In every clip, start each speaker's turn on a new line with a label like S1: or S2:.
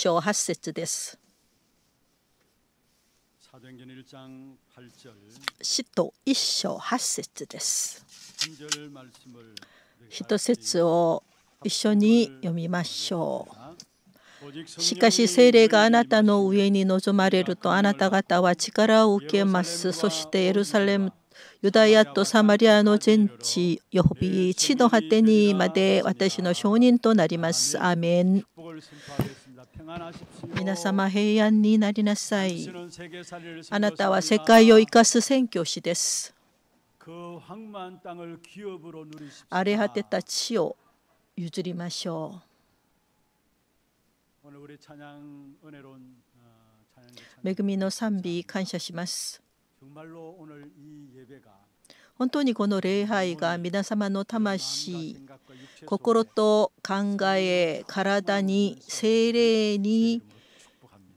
S1: 章8節です。使徒1章8節です。一節を一緒に読みましょう。しかし聖霊があなたの上に臨まれるとあなた方は力を受けます。そしてエルサレムユダヤとサマリアの全地よび地の果てにまで私の証人となります。アーメン。皆様平安になりなさいあなたは世界を生かす宣教師です荒れ果てた地を譲りましょう恵みの賛美感謝します本当にこの礼拝が皆様の魂心と考え体に精霊に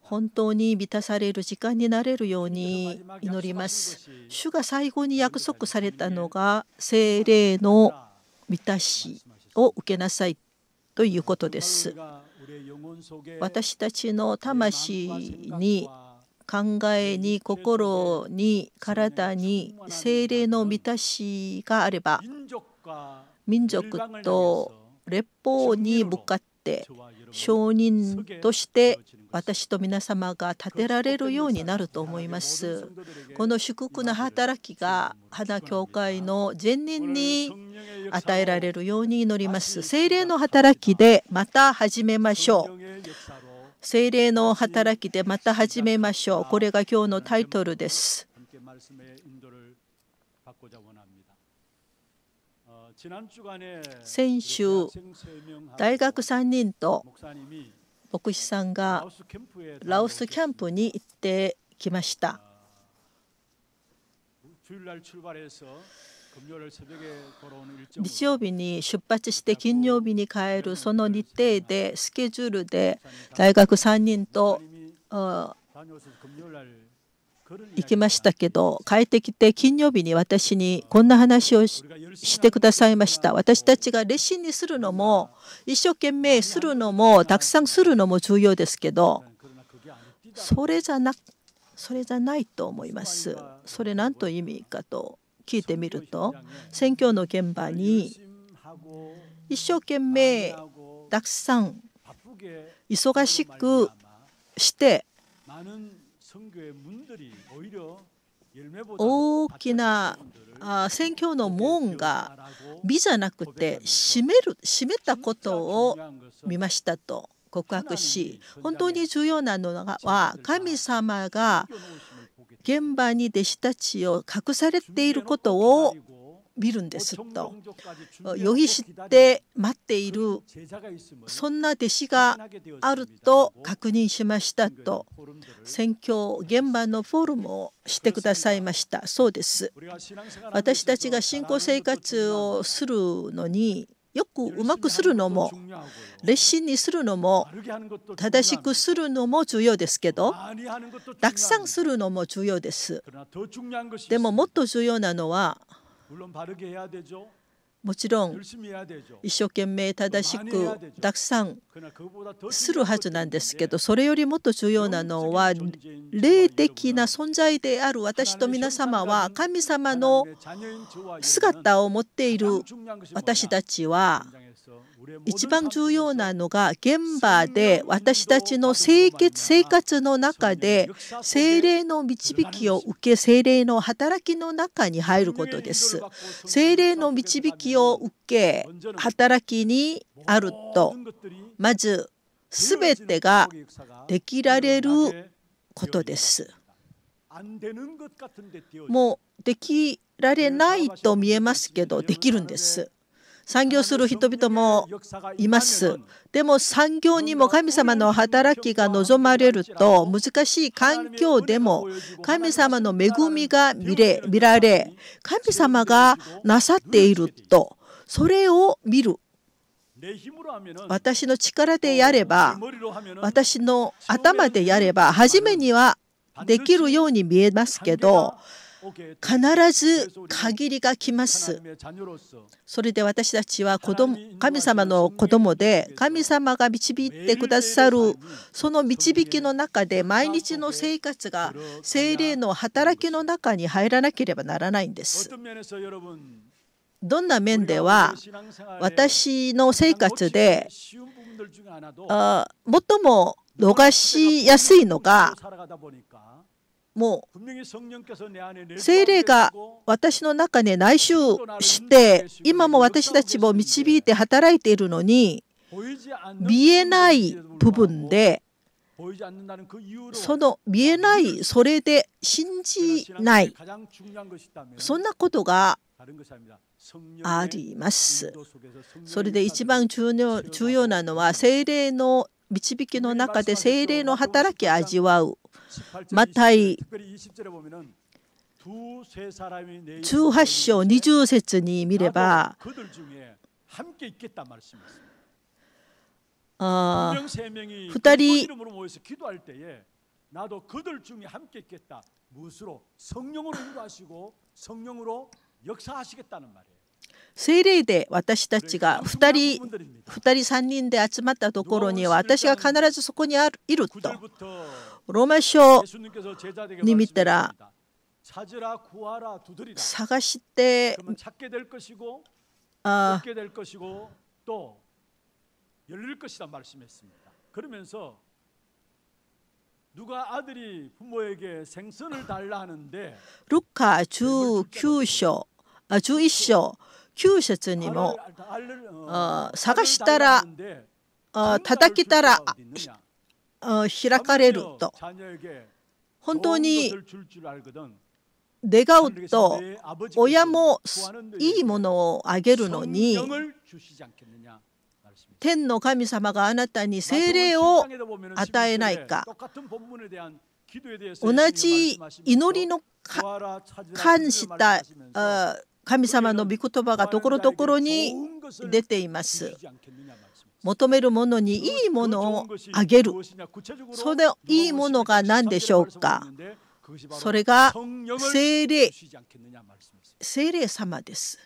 S1: 本当に満たされる時間になれるように祈ります。主が最後に約束されたのが精霊の満たしを受けなさいということです。私たちの魂に考えに心に体に精霊の満たしがあれば民族と列法に向かって証人として私と皆様が立てられるようになると思います。この祝福の働きが花教会の前人に与えられるように祈ります。精霊の働きでまた始めましょう。精霊の働きでまた始めましょう。これが今日のタイトルです。
S2: 先週、大学3人と
S1: 牧師さんがラオスキャンプに行ってきました。日曜日に出発して金曜日に帰るその日程でスケジュールで大学3人と行きましたけど帰ってきて金曜日に私にこんな話をしてくださいました私たちが熱心にするのも一生懸命するのもたくさんするのも重要ですけどそれじゃなそれじゃないと思いますそれ何という意味かと聞いてみると選挙の現場に一生懸命たくさん
S2: 忙しくして大
S1: きな選挙の門が美じゃなくて閉める閉めたことを見ましたと告白し本当に重要なのは神様が現場に弟子たちを隠されていることを見るんですと予ぎして待っているそんな弟子があると確認しましたと宣教現場のフォルムをしてくださいましたそうです私たちが信仰生活をするのによくうまくするのも熱心にするのも正しくするのも重要ですけどたくさんするのも重要ですでももっと重要なのは
S2: もちろん一生
S1: 懸命正しくたくさん
S2: するはずなんです
S1: けどそれよりもっと重要なのは霊的な存在である私と皆様は神様の姿を持っている私たちは一番重要なのが現場で私たちの生活の中で精霊の導きを受け精霊の働きの中に入ることです。精霊の導きを受係働きにあるとまず全てができられることです。もうできられないと見えますけどできるんです。産業する人々もいます。でも産業にも神様の働きが望まれると難しい環境でも神様の恵みが見れ見られ神様がなさっているとそれを見る私の力でやれば私の頭でやれば初めにはできるように見えますけど必ず限りが来ます。それで私たちは子供神様の子供で神様が導いてくださるその導きの中で毎日の生活が精霊の働きの中に入らなければならないんです。どんな面では私の生活であ最も逃しやすいのがも
S2: う
S1: 精霊が私の中に内周して今も私たちも導いて働いているのに見えない部分でその見えないそれで信じないそんなことがあります。それで一番重要重要なのは精霊の導きの中で精霊の働きを味わう。またい
S2: 18章
S1: 20節に見れば
S2: あ2人
S1: 聖霊で私たちが2人、2人、3人で集まったところには私が必ずそこにいると。
S2: ローマ書に見たら、探して、あル
S1: カ十九章十一1章9節にも
S2: 探したら
S1: 叩きたら
S2: 開
S1: かれると
S2: 本当に
S1: 願うと親もいいものをあげるのに天の神様があなたに精霊を与えないか
S2: 同じ祈りの関した
S1: 神様の御言葉がところどころに出ています。求めるものにいいものをあげる。そのいいものが何でしょうかそれが聖霊聖霊様です。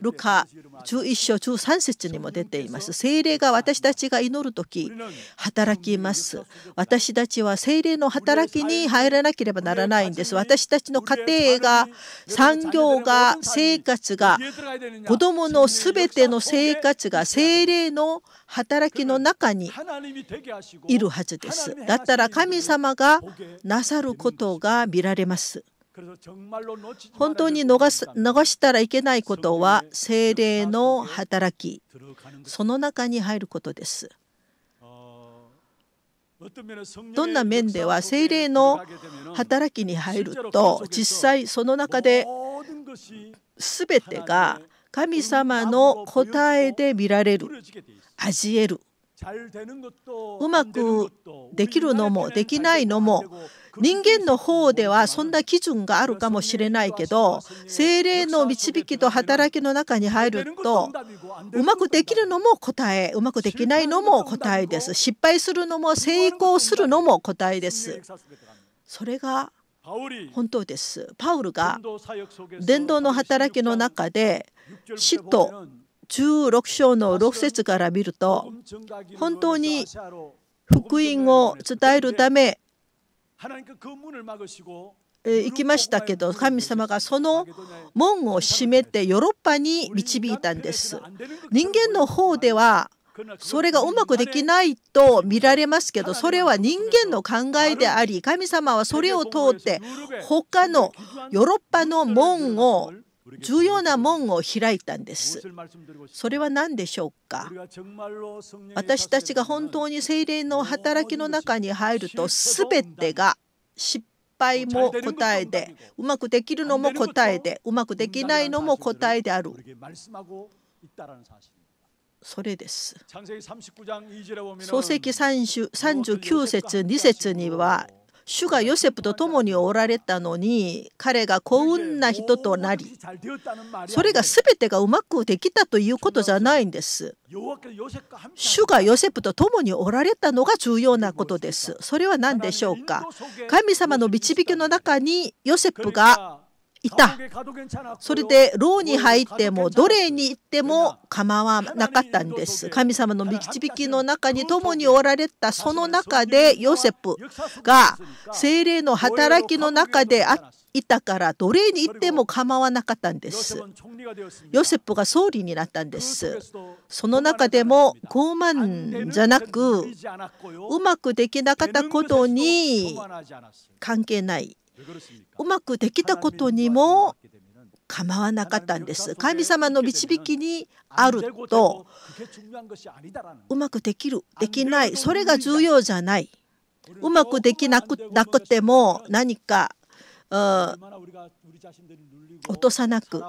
S1: ルカ11章13節にも出ています。聖霊が私たちが祈る時働きます。私たちは聖霊の働きに入らなければならないんです。私たちの家庭が、産業が、生活が、子供のすべての生活が聖霊の働きの中にいるはずです。だったら神様がなさることが見られます。本当に逃す逃したらいけないことは精霊の働きその中に入ることです。
S2: どんな面で
S1: は精霊の働きに入ると実際その中で全てが神様の答えで見られる味えるうまくできるのもできないのも人間の方ではそんな基準があるかもしれないけど精霊の導きと働きの中に入るとうまくできるのも答えうまくできないのも答えです失敗するのも成功するのも答えですそれが本当ですパウルが伝道の働きの中で死と16章の6節から見ると
S2: 本当に
S1: 福音を伝えるため
S2: 行きましたけど
S1: 神様がその門を閉めてヨーロッパに導いたんです人間の方ではそれがうまくできないと見られますけどそれは人間の考えであり神様はそれを通って他のヨーロッパの門を重要な門を開いたんです。それは何でしょうか私たちが本当に精霊の働きの中に入ると全てが失敗も答えでうまくできるのも答えでうまくできないのも答えである。それです。創世紀39節2節には主がヨセフと共におられたのに彼が幸運な人となり
S2: それが全
S1: てがうまくできたということじゃないんです主がヨセフと共におられたのが重要なことですそれは何でしょうか神様の導きの中にヨセフがいたそれで牢に入っても奴隷に行っても構わなかったんです神様の導きの中に共におられたその中でヨセフが精霊の働きの中であっいたから奴隷に行っても構わなかったんです。ヨセフが総理になったんです。その中でも傲慢じゃなくうまくできなかったことに関係ないうまくできたことにも構わなかったんです。神様の導きにあるとうまくできるできないそれが重要じゃない。うまくできなくなくても何かうん、落とさなく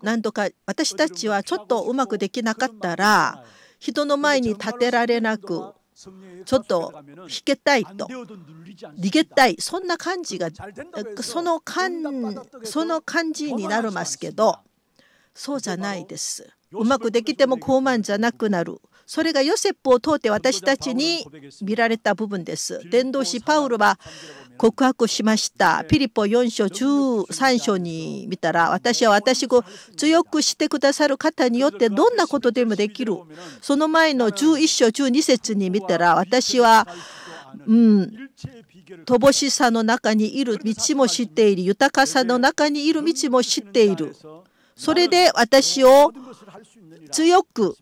S1: 何度か私たちはちょっとうまくできなかったら人の前に立てられなくちょっと弾けたいと逃げたいそんな感じがその感その感じになるますけどそうじゃないですうまくできても高慢じゃなくなるそれがヨセフを通って私たちに見られた部分です伝道師パウルは告白しましたピリポ4章13章に見たら私は私を強くしてくださる方によってどんなことでもできるその前の11章12節に見たら私はうん乏しさの中にいる道も知っている豊かさの中にいる道も知っているそれで私を強く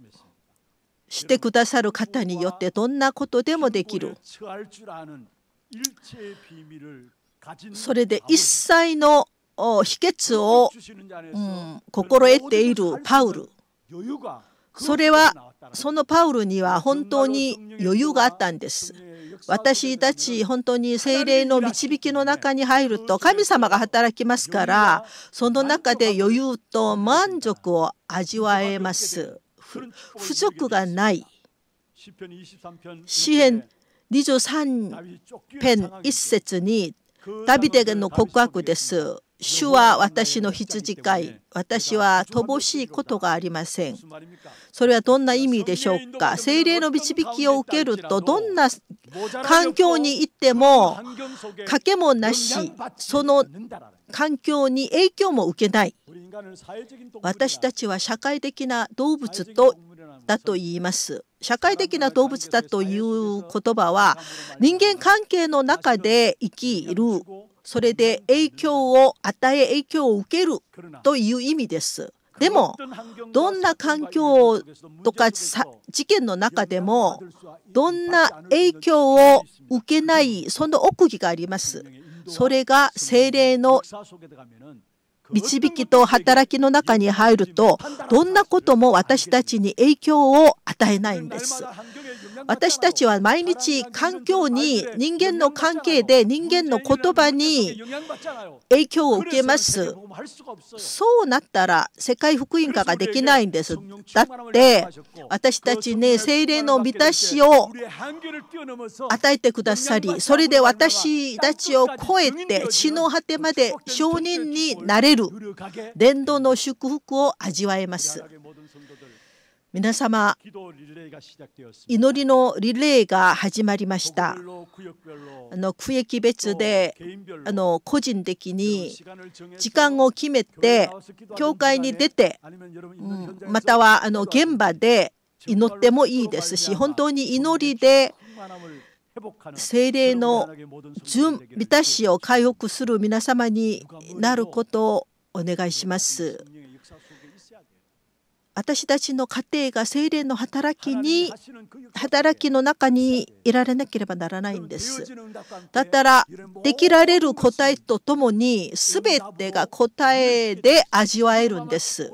S1: してくださる方によってどんなことでもできる
S2: それで一
S1: 切の秘訣を、うん、
S2: 心得ているパウルそれ
S1: はそのパウルには本当に余裕があったんです私たち本当に精霊の導きの中に入ると神様が働きますからその中で余裕と満足を味わえます不足がない詩編23編1節にダビデの告白です。主は私の羊飼い、私は乏しいことがありません。それはどんな意味でしょうか。精霊の導きを受けると、どんな環境に行っても、賭けもなし、その環境に影響も受けない私たちは社会的な動物とだと言います社会的な動物だという言葉は人間関係の中で生きるそれで影響を与え影響を受けるという意味ですでもどんな環境とか事件の中でもどんな影響を受けないその奥義がありますそれが精霊の導きと働きの中に入るとどんなことも私たちに影響を与えないんです私たちは毎日環境に人間の関係で人間の言葉に影響を受けますそうなったら世界福音化ができないんですだって私たちに精霊の満たしを与えてくださりそれで私たちを超えて血の果てまで証人になれる伝道の祝福を味わえます皆様祈りのリレーが始まりましたあの区域別であの個人的に時間を決めて教会に出て、うん、またはあの現場で祈ってもいいですし本当に祈りで精霊の準満たしを回復する皆様になることをお願いします。私たちの家庭が精霊の働きに働きの中にいられなければならないんです。だったらできられる答えとともに全てが答えで味わえるんです。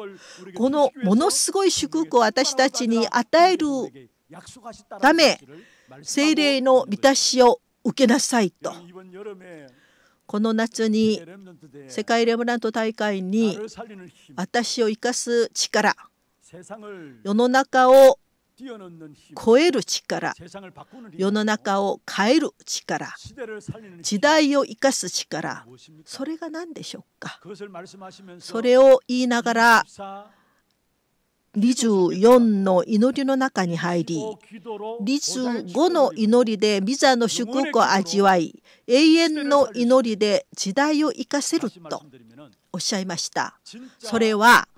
S1: このものすごい祝福を私たちに与えるため精霊の満たしを受けなさいと。この夏に世界レムラント大会に私を生かす力世の中を超える力世の中を変える力時代を生かす力それが何でしょうかそれを言いながら24の祈りの中に入り25の祈りでビザの祝福を味わい永遠の祈りで時代を生かせるとおっしゃいました。それは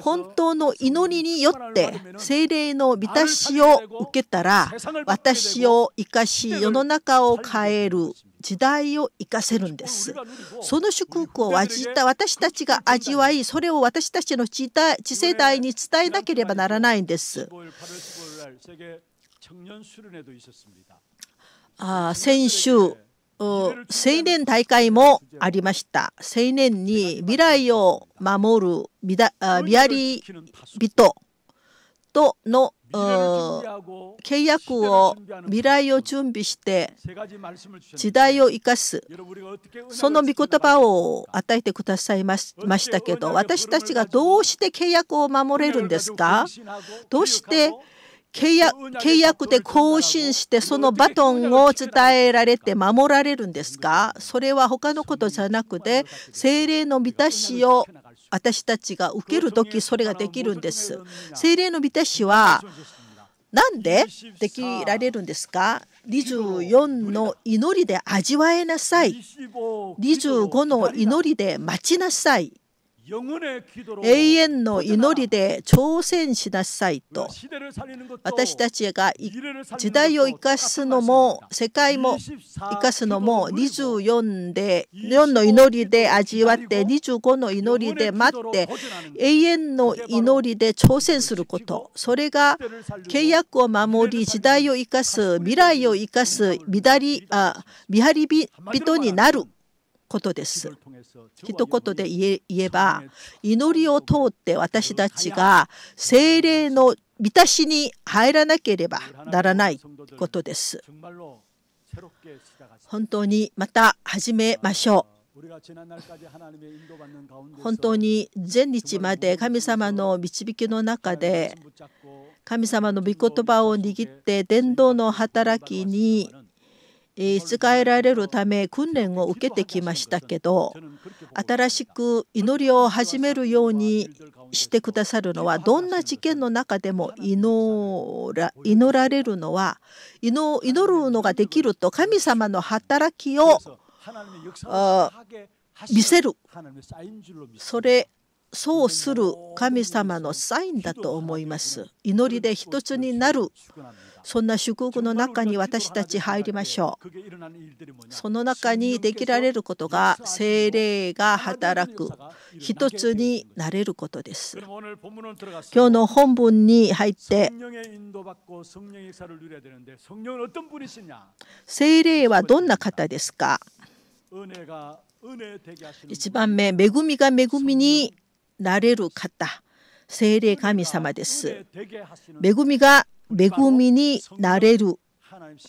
S1: 本当の祈りによって精霊の満たしを受けたら私を生かし世の中を変える時代を生かせるんですその祝福を味た私たちが味わいそれを私たちの次世代に伝えなければならないんです。あ先週青年大会もありました青年に未来を守るビアリ人との契約を未来を準備して時代を生かすその御言葉を与えてくださいましたけど私たちがどうして契約を守れるんですかどうして契約契約で更新してそのバトンを伝えられて守られるんですかそれは他のことじゃなくて精霊の満たしを私たちが受ける時それができるんです精霊の満たしはなんでできられるんですか24の祈りで味わえなさい25の祈りで待ちなさい永遠の祈りで挑戦しなさいと私たちが時代を生かすのも世界も生かすのも24で4の祈りで味わって25の祈りで待って永遠の祈りで挑戦することそれが契約を守り時代を生かす未来を生かす見張り人になることです。一言で言えば祈りを通って私たちが精霊の満たしに入らなければならないことです。本当にまた始めましょう。本当に前日まで神様の導きの中で神様の御言葉を握って伝道の働きに使えられるため訓練を受けてきましたけど新しく祈りを始めるようにしてくださるのはどんな事件の中でも祈ら祈られるのは祈るのができると神様の働きを
S2: 見せるそ
S1: れそうする神様のサインだと思います。祈りで一つになるそんな祝福の中に私たち入りましょうその中にできられることが精霊が
S2: 働く一つになれることです今日の本
S1: 文に入って精霊はどんな方ですか
S2: 1
S1: 番目恵みが恵みになれる方精霊神様です恵みが恵みになれる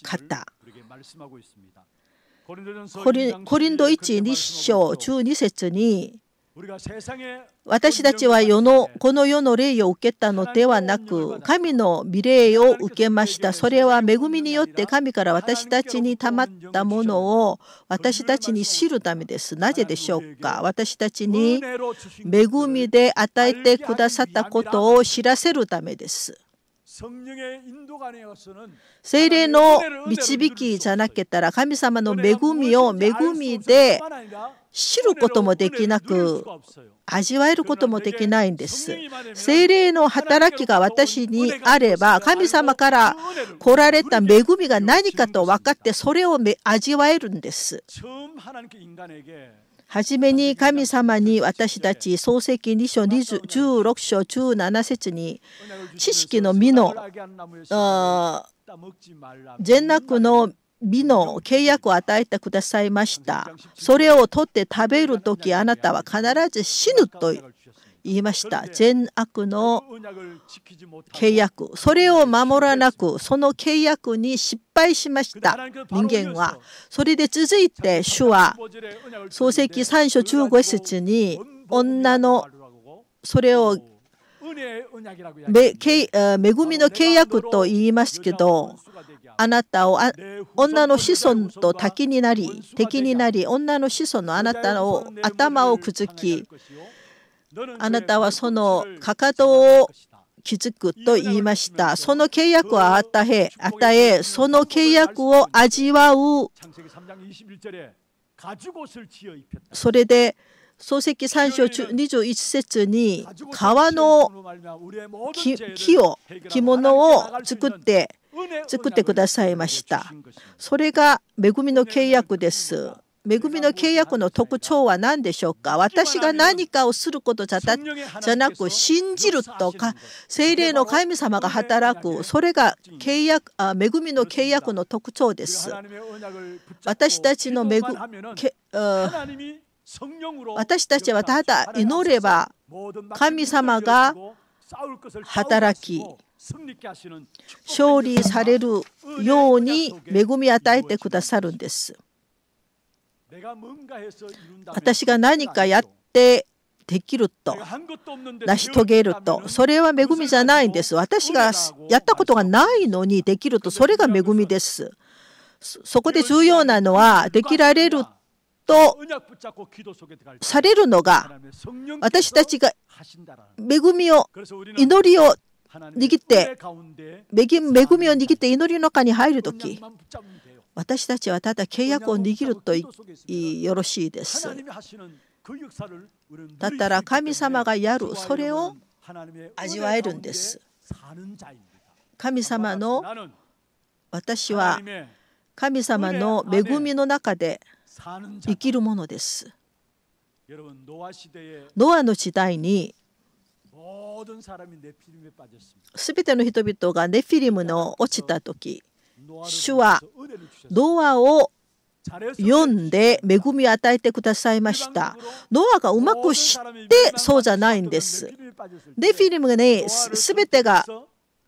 S1: 方コリンド1、2章12節に私たちは世のこの世の霊を受けたのではなく神の御霊を受けましたそれは恵みによって神から私たちにたまったものを私たちに知るためですなぜでしょうか私たちに恵みで与えてくださったことを知らせるためです精霊の導きじゃなけたら神様の恵みを恵みで知ることもできなく味わえることもできないんです。精霊の働きが私にあれば神様から来られた恵みが何かと分かってそれを味わえるんです。はじめに神様に私たち創世記2章16章17節に知識の実の善悪の美の契約を与えてくださいました。それを取って食べる時あなたは必ず死ぬと言いました善悪の契約それを守らなくその契約に失敗しました人間はそれで続いて主は創世3章15節に女のそれを恵みの契約と言いますけどあなたを女の子孫と敵になり敵になり女の子孫のあなたの頭をくずきあなたはそのかかとを築くと言いました。その契約を与え、与え、その契約を味わう。それで、漱石3章21節に、革の
S2: 木
S1: を、着物を作って、作ってくださいました。それが恵みの契約です。恵みの契約の特徴は何でしょうか私が何かをすることじゃじゃなく信じるとか精霊の神様が働くそれが契約あ恵みの契約の特徴です私たちの恵け
S2: 私たちはた
S1: だ祈れば神様が働き勝利されるように恵み与えてくださるんです。私が何かやってできると成し遂げるとそれは恵みじゃないんです私がやったことがないのにできるとそれが恵みですそこで重要なのはできられるとされるのが私たちが恵みを祈りを握って恵みを握って祈りの中に入る時私たちはただ契約を握るとよろしいです。だったら神様がやるそれを
S2: 味わえるんで
S1: す。神様の私は神様の恵みの中で生きるものです。ノアの時代にすべての人々がネフィリムの落ちた時主はノアを読んで恵みを与えてくださいました。ノアがうまく知ってそうじゃないんです。で、フィリムがね、すべてが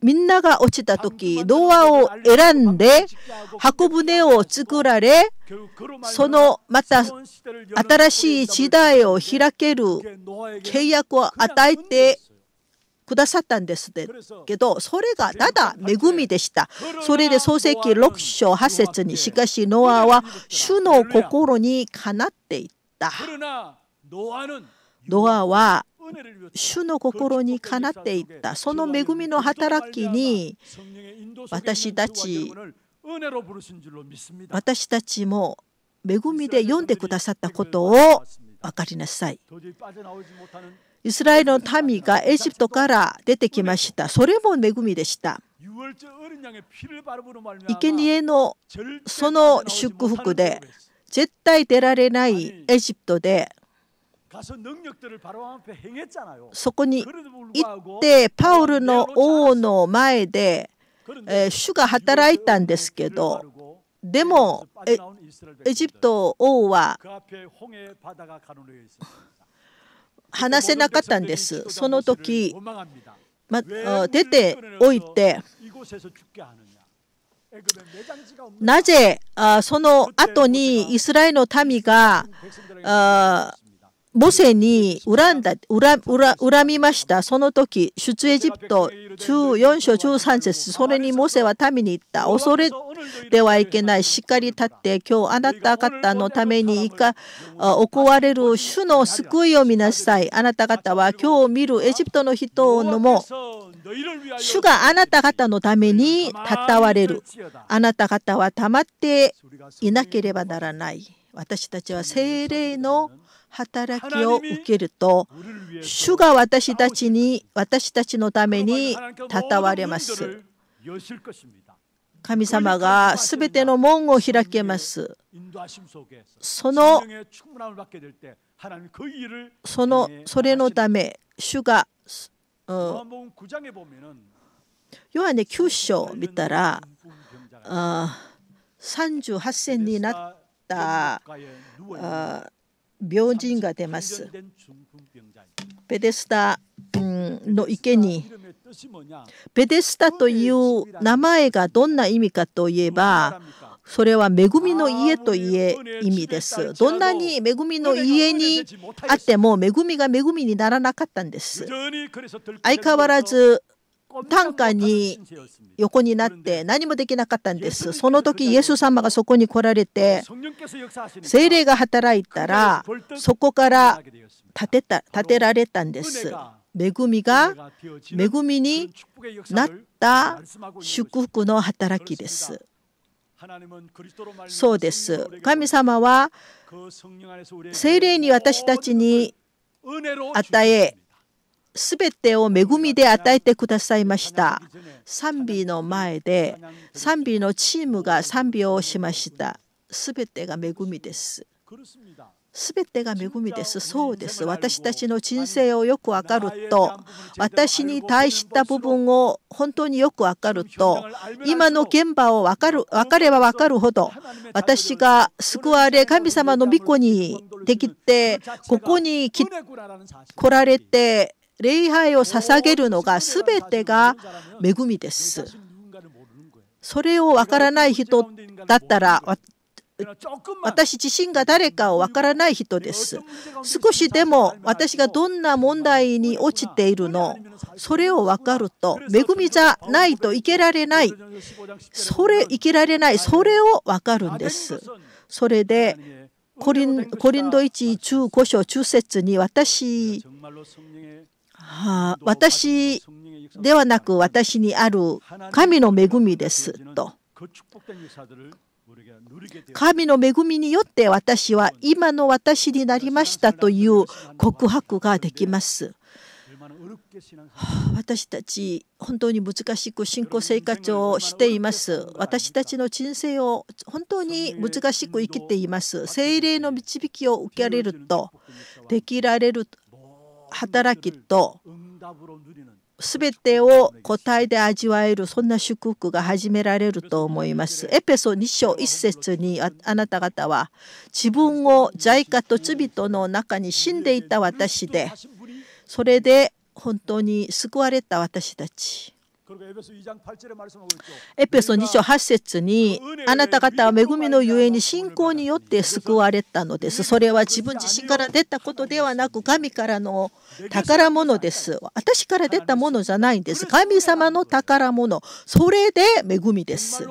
S1: みんなが落ちた時ノアを選んで箱舟を作られそのまた新しい時代を開ける契約を与えてくださったんですけどそれがただ恵みでしたそれで創世記6章8節にしかしノアは主の心にかなっていったノアは主の心にかなっていったその恵みの働きに
S2: 私たち私
S1: たちも恵みで読んでくださったことを分かりなさい。イスラエルの民がエジプトから出てきました。それも恵みでした。生贄のその祝福で絶対出られないエジプトでそこに
S2: 行って
S1: パウルの王の前で、主が働いたんですけどでもエジプト王は話せなかったんです。その時、
S2: ま、出ておいて、
S1: なぜその後にイスラエルの民が母性に恨んだ、恨恨みました。その時、出エジプト14章13節それにモセは民に言った。恐れてはいけない。しっかり立って、今日あなた方のためにいか、行われる主の救いを見なさい。あなた方は今日見るエジプトの人のも、主があなた方のためにたわれる。あなた方は黙まっていなければならない。私たちは精霊の働きを受けると主が私たちに私たちのためにたたわれます神様がすべての門を開けます
S2: そのその
S1: それのため主が、うん、ヨハネ9章見たら38戦になったあ病人が出ます。ペデスタの池にペデスタという名前がどんな意味かといえばそれは恵みの家といえ意味です。どんなに恵みの家にあっても恵みが恵みにならなかったんです。相変わらず担架に横になって何もできなかったんです。その時イエス様がそこに来られて精霊が働いたらそこから建てた建てられたんです。恵みが恵みになった祝福の働きです。そうです。神様は精霊に私たちに与えすべてを恵みで与えてくださいました。賛美の前で賛美のチームが賛美をしました。すべてが恵みです。すべてが恵みです。そうです。私たちの人生をよくわかると、私に対した部分を本当によくわかると、今の現場をわかる、わかればわかるほど、私が救われ、神様の御子にできて、ここに来られて、礼拝を捧げるのが全てが恵みです。それをわからない人だったら私自身が誰かをわからない人です。少しでも私がどんな問題に落ちているの、それをわかると、恵みじゃないといけられない、それ、生きられない、それをわかるんです。それで、コリンコリンド1 15章中節に私はあ、私ではなく私にある神の恵みですと。神の恵みによって私は今の私になりましたという告白ができます。私たち本当に難しく信仰生活をしています私たちの人生を本当に難しく生きています精霊の導きを受けられるとできられる働きと全てを個体で味わえるそんな祝福が始められると思います。エペソ2章1節にあなた方は自分を罪下と罪人の中に死んでいた私でそれで本当に救われた私たちエペソ28章節にあなた方は恵みのゆえに信仰によって救われたのです。それは自分自身から出たことではなく神からの宝物です。私から出たものじゃないんです。神様の宝物。それで恵みです。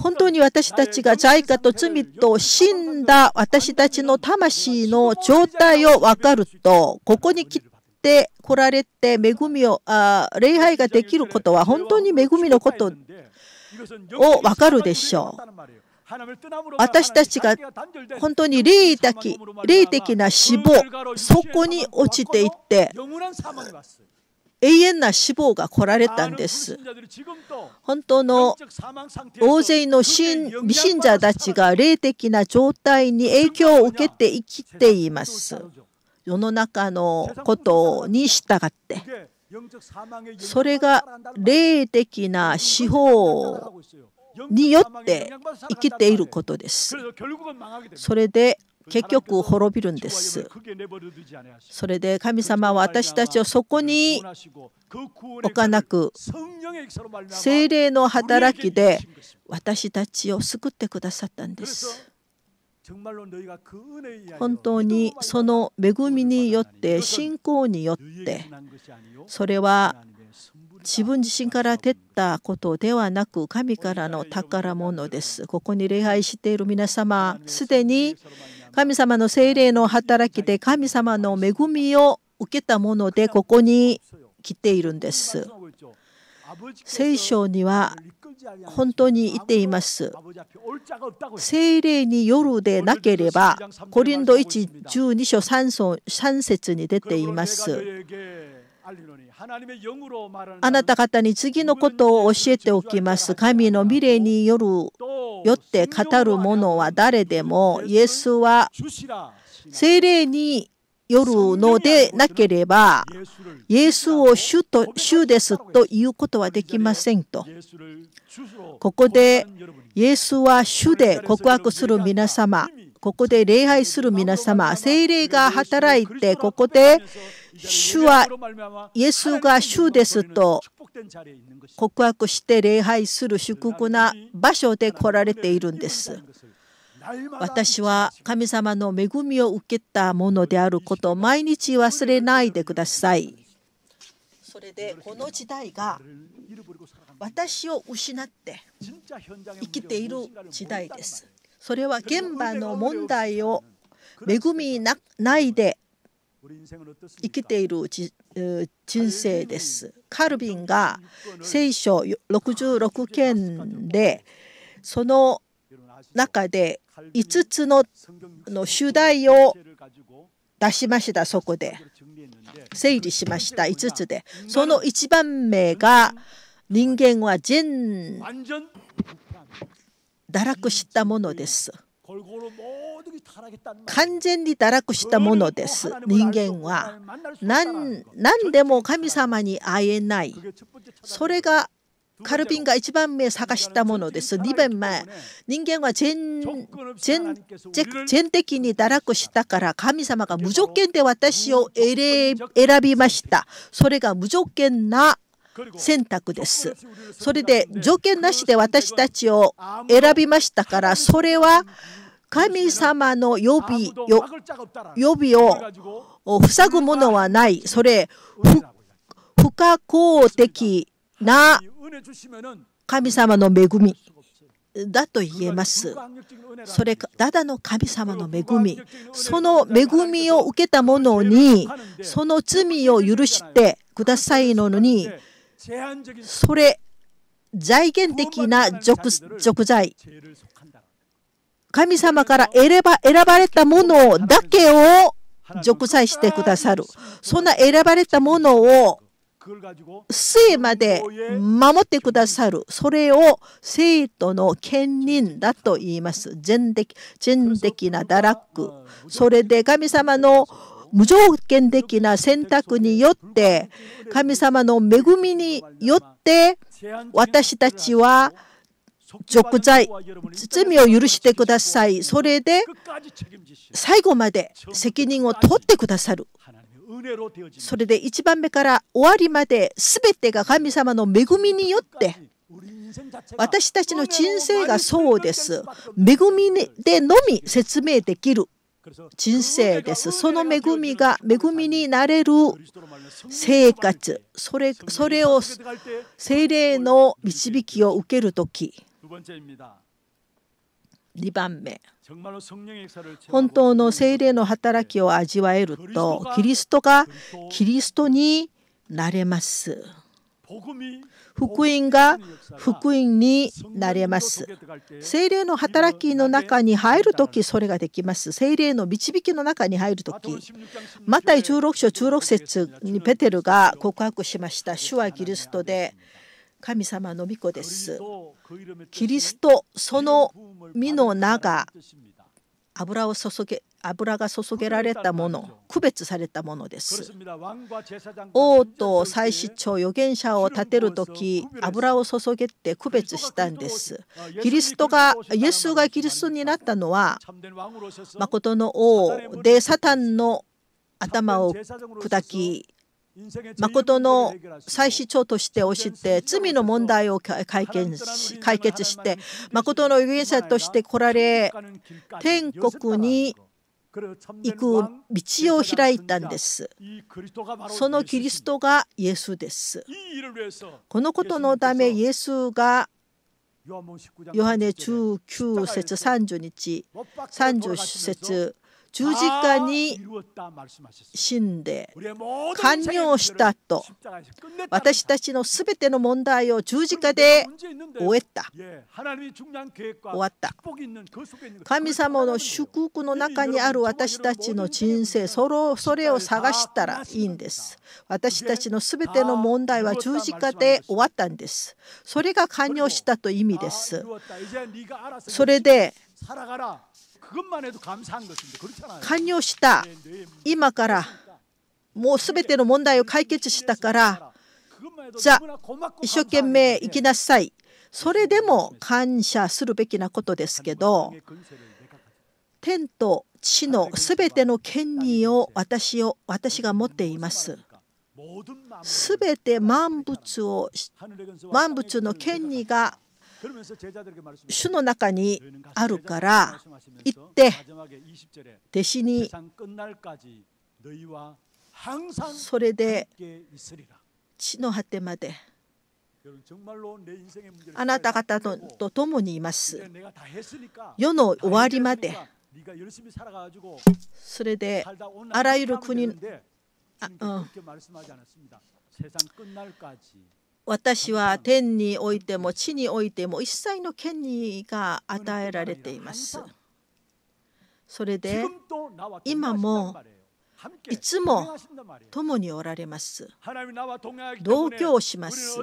S1: 本当に私たちが罪かと罪と死んだ私たちの魂の状態を分かるとここに来てて来られて恵みをあ礼拝ができることは本当に恵みのことを分かるでしょう。私たちが本当に霊的霊的な死亡そこに落ちていって永遠な死亡が来られたんです本当の大勢の未信者たちが霊的な状態に影響を受けて生きています世の中のことに従ってそれが霊的な司法によって生きていることです。それで結局滅びるんです。それで神様は私たちをそこに置かなく精霊の働きで私たちを救ってくださったんです。本当にその恵みによって信仰によってそれは自分自身から出たことではなく神からの宝物です。ここに礼拝している皆様すでに神様の精霊の働きで神様の恵みを受けたものでここに来ているんです。聖書には本当に言っています。聖霊によるでなければ、コリンド1、12章 3, 3節に出ています。あなた方に次のことを教えておきます。神の未来によるよって語る者は誰でも、イエスは聖霊に夜のでなければ、イエスを主と主ですと言うことはできませんと。ここで、イエスは主で告白する皆様、ここで礼拝する皆様、精霊が働いて、ここで、主は、イエスが主ですと告白して礼拝する祝福な場所で来られているんです。私は神様の恵みを受けたものであることを毎日忘れないでください。それでこの時代が私を失って生きている時代です。それは現場の問題を恵みないで生きている人生です。カルビンが聖書66件でその中で5つのの主題を出しましたそこで整理しました5つでその1番目が人間は全堕落したものです完全に堕落したものです人間は何何でも神様に会えないそれがカルビンが1番目探したものです。2番目、人間は全全全的に堕落したから神様が無条件で私を選びました。それが無条件な選択です。それで条件なしで私たちを選びましたから、それは神様の予備予備を塞ぐものはない。それ不可抗的な神様の恵みだと言えます。それか、ただの神様の恵み、その恵みを受けた者に、その罪を許してくださいのに、それ、財源的な贖罪。神様から選ば選ばれたものだけを贖罪してくださる。そんな選ばれたものを生まで守ってくださるそれを生徒の兼任だと言います全的的な堕落それで神様の無条件的な選択によって神様の恵みによって私たちは贖罪罪を許してくださいそれで最後まで責任を取ってくださるそれで1番目から終わりまで全てが神様の恵みによって私たちの人生がそうです。恵みでのみ説明できる人生です。その恵みが恵みになれる生活、それそれを精霊の導きを受ける時2
S2: 番目本当の
S1: 精霊の働きを味わえるとキリストがキリストになれます福音が福音になれます精霊の働きの中に入る時それができます精霊の導きの中に入る時マタイ16章16節にペテルが告白しました主はキリストで神様の御子です。キリストその身の名が油を注げ油が注げられたもの区別されたものです王と祭司長預言者を立てる時油を注げて区別したんですキリストがイエスがキリストになったのは誠の王でサタンの頭を砕き誠の祭司長として教えて罪の問題を解決して誠の預言者として来られ天国に行く道を開いたんです。そのキリストがイエスです。このことのためイエスがヨハネ19節30日30節十字架に死んで完了したと私たちの全ての問題を十字架で終えた
S2: 終わった神
S1: 様の祝福の中にある私たちの人生それを探したらいいんです私たちの全ての問題は十字架で終わったんですそれが完了したという意味ですそれで
S2: 完了した
S1: 今からもうすべての問題を解決したからじゃ一生懸命生きなさいそれでも感謝するべきなことですけど天と地のすべての権利を私を私が持っています。すべて万物を万物の権利が主の中にあるから行って弟子に
S2: それで
S1: 地の果てまで
S2: あなた方と共にいます世の終わりまでそれであらゆる国あ、うん
S1: 私は天においても地においても一切の権利が与えられています。それで
S2: 今も
S1: いつも共におられます。同居します。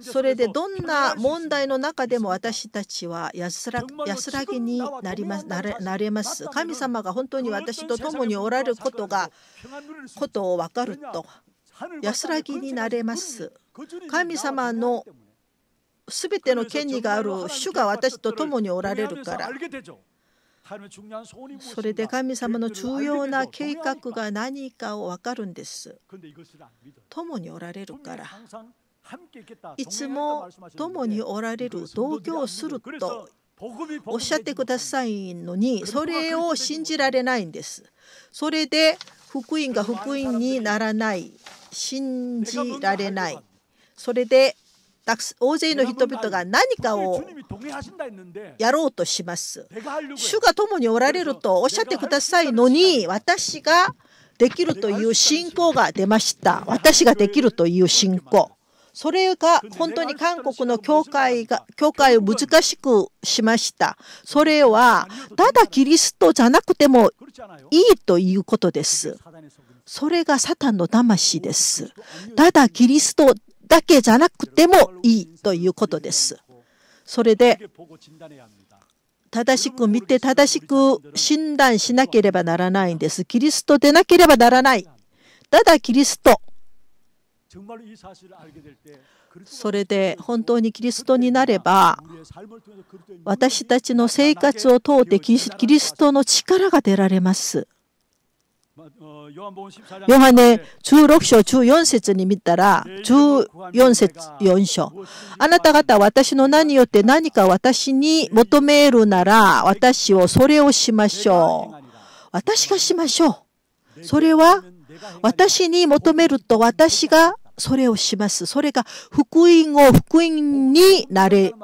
S2: それでどんな
S1: 問題の中でも私たちは安ら安らぎになりますなれなれます。神様が本当に私と共におられることがことを分かると
S2: 安らぎに
S1: なれます。神様のすべての権利がある主が私と共におられるから
S2: それで神様の重要な計画が
S1: 何かを分かるんです共におられるから
S2: いつも共に
S1: おられる同居をするとおっしゃってくださいのにそれを信じられないんですそれで福音が福音にならない信じられないそれで大勢の人々が何かをやろうとします。主が共におられるとおっしゃってくださいのに私ができるという信仰が出ました。私ができるという信仰。それが本当に韓国の教会が、教会を難しくしました。それは、ただキリストじゃなくてもいいということです。それがサタンの魂です。ただキリストだけじゃなくてもいいということです。それで正しく見て正しく診断しなければならないんです。キリストでなければならない。ただキリスト。それで本当にキリストになれば私たちの生活を通ってキリストの力が出られます。ヨハネ16章14節に見たら14節4章あなた方私の何よって何か私に求めるなら私をそれをしましょう私がしましょうそれは私に求めると私がそれをしますそれが福音を福音になれ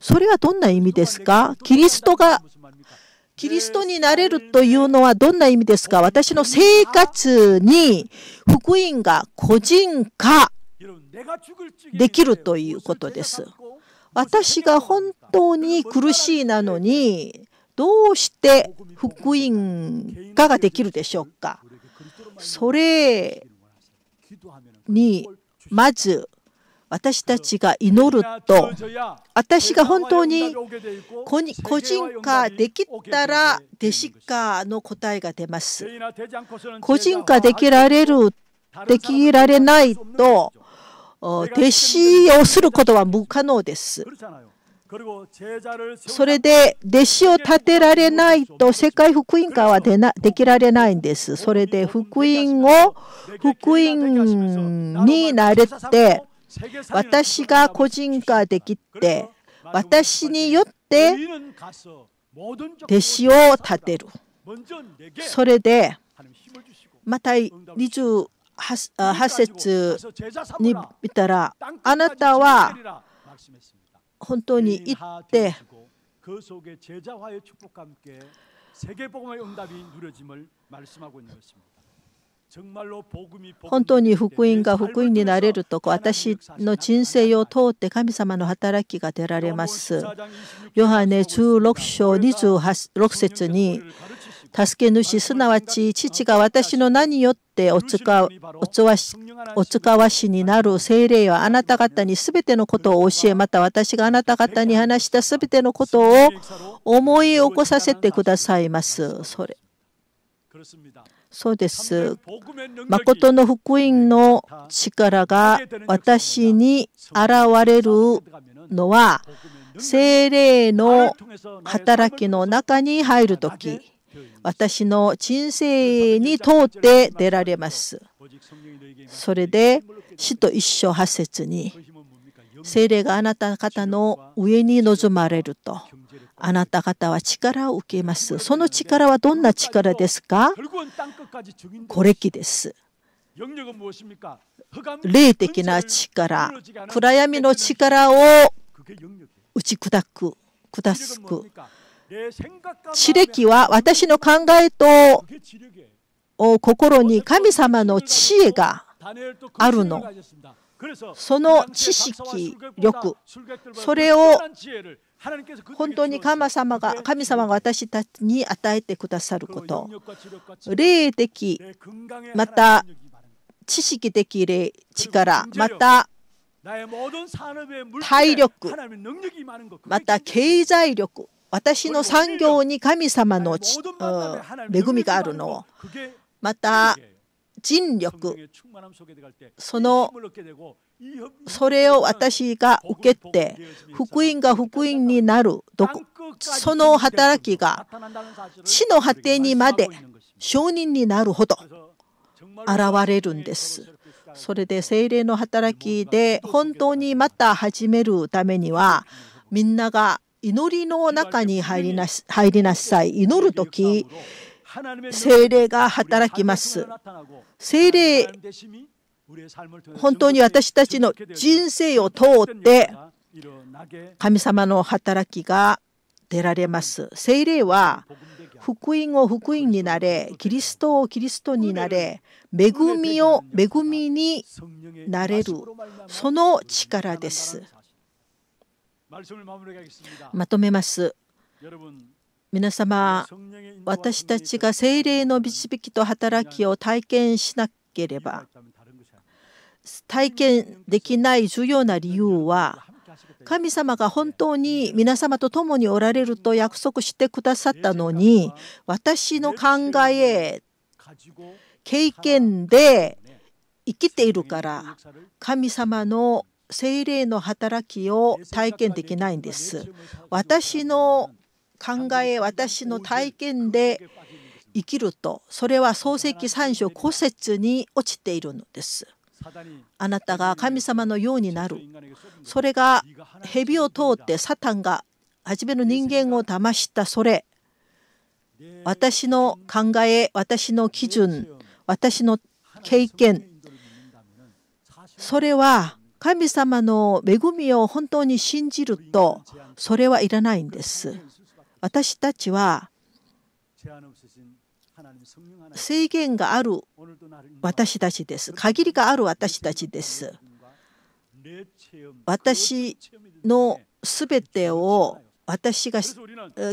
S1: それはどんな意味ですかキリストがキリストになれるというのはどんな意味ですか私の生活に福音が個人化できるということです。私が本当に苦しいなのに、どうして福音化ができるでしょうかそれに、まず私たちが祈ると
S2: 私が本当に
S1: 個人化できたら弟子化の答えが出ます個人化できられるできられないと弟子をすることは不可能ですそれで弟子を立てられないと世界福音化はでなできられないんです。それで福音を福音になれて私が個人化できて私によって弟子を立てるそれでまた28節に見たらあなたは
S2: 本当に行って本当に福音が福音
S1: になれると私の人生を通って神様の働きが出られます。ヨハネ16章26節に助け主すなわち父が私の名によってお使わしになる精霊はあなた方にすべてのことを教えまた私があなた方に話したすべてのことを思い起こさせてくださいます。それそうです。誠の福音の力が私に現れるのは、精霊の働きの中に入るとき、私の人生に通って出られます。それで、死と一生八節に、精霊があなた方の上に臨まれるとあなた方は力を受けますその力はどんな力ですかこれきです霊的な力暗闇の力を打ち砕く砕すく知歴は私の考えと心に神様の知恵があるの
S2: その知識、力、それを本当に
S1: 神様が神様が私たちに与えてくださること、霊的、また知識的力、また
S2: 体力、
S1: また経済力、私の産業に神様の恵みがあるのを、また尽力そのそれを私が受けて福音が福音になるその働きが地の果てにまで承認になるほど現れるんです。それで精霊の働きで本当にまた始めるためにはみんなが祈りの中に入りな入りなさい祈る時精霊が働きます。精霊、本当に私たちの人生を通って神様の働きが出られます。精霊は福音を福音になれ、キリストをキリストになれ、恵みを恵みになれる、その力です。まとめます。皆様私たちが精霊の導きと働きを体験しなければ体験できない重要な理由は神様が本当に皆様と共におられると約束してくださったのに私の考え経験で生きているから神様の精霊の働きを体験できないんです。私の考え私の体験で生きるとそれは創世記3章五節に落ちているのです。あなたが神様のようになるそれが蛇を通ってサタンが初めの人間を騙したそれ私の考え私の基準私の経験それは神様の恵みを本当に信じるとそれはいらないんです私たちは制限がある私たちです。限りがある私たちです。私のすべてを私が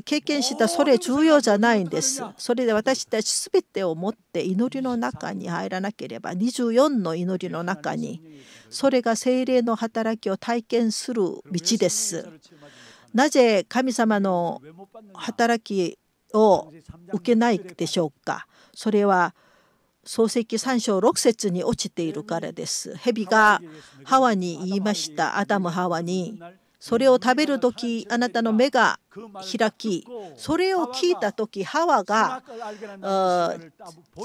S1: 経験したそれ重要じゃないんです。それで私たちすべてを持って祈りの中に入らなければ24の祈りの中にそれが精霊の働きを体験する道です。なぜ神様の働きを受けないでしょうかそれは世記3章6節に落ちているからです。蛇がハワに言いました、アダム・ハワに。それを食べる時あなたの目が開きそれを聞いた時ハワが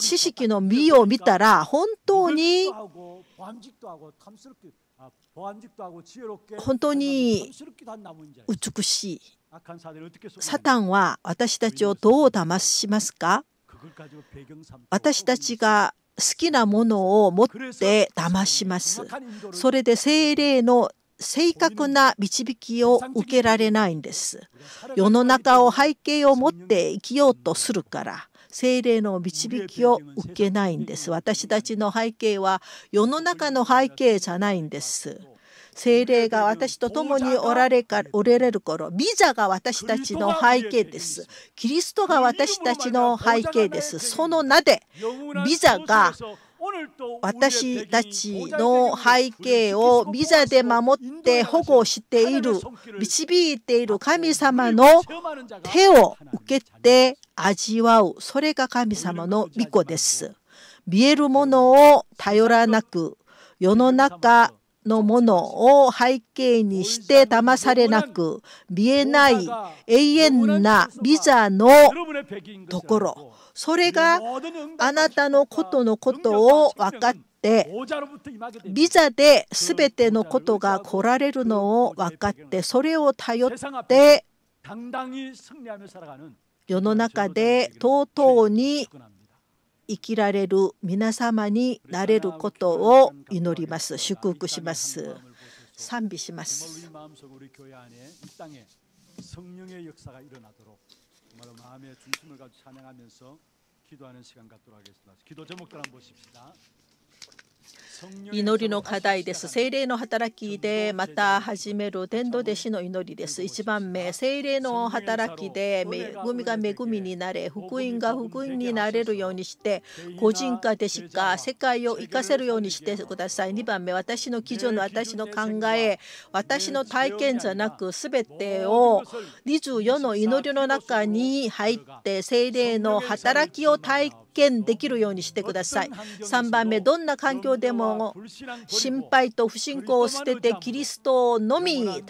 S1: 知識の実を見たら本当に
S2: 本当に美しい。サ
S1: タンは私たちをどう騙しますか私たちが好きなものを持って騙します。それで精霊の正確な導きを受けられないんです。世の中を背景を持って生きようとするから。精霊の導きを受けないんです私たちの背景は世の中の背景じゃないんです精霊が私と共におられかおれれる頃ビザが私たちの背景ですキリストが私たちの背景ですその名でビザが私たちの背景をビザで守って保護している、導いている神様の手を受けて味わう、それが神様の御子です。見えるものを頼らなく、世の中のものを背景にして騙されなく見えない永遠なビザの
S2: ところそれが
S1: あなたのことのことを分かってビザで全てのことが来られるのを分かってそれを頼って世の中で尊うに生きられる皆様になれることを祈ります祝福します
S2: 賛美します 정말로 마음의 중심을 가지고 찬양하면서 기도하는 시간 갖도록 하겠습니다. 기도 제목들 한번 보십시다. 祈りの課題です。精霊
S1: の働きでまた始める伝道弟子の祈りです。1番目、精霊の働きで恵みが恵みになれ、福音が福音になれるようにして、個人化でしか世界を生かせるようにしてください。2番目、私の基準の私の考え、私の体験じゃなく、全てを24の祈りの中に入って、精霊の働きを体験見できるようにしてください3番目どんな環境でも心配と不信仰を捨ててキリストのみ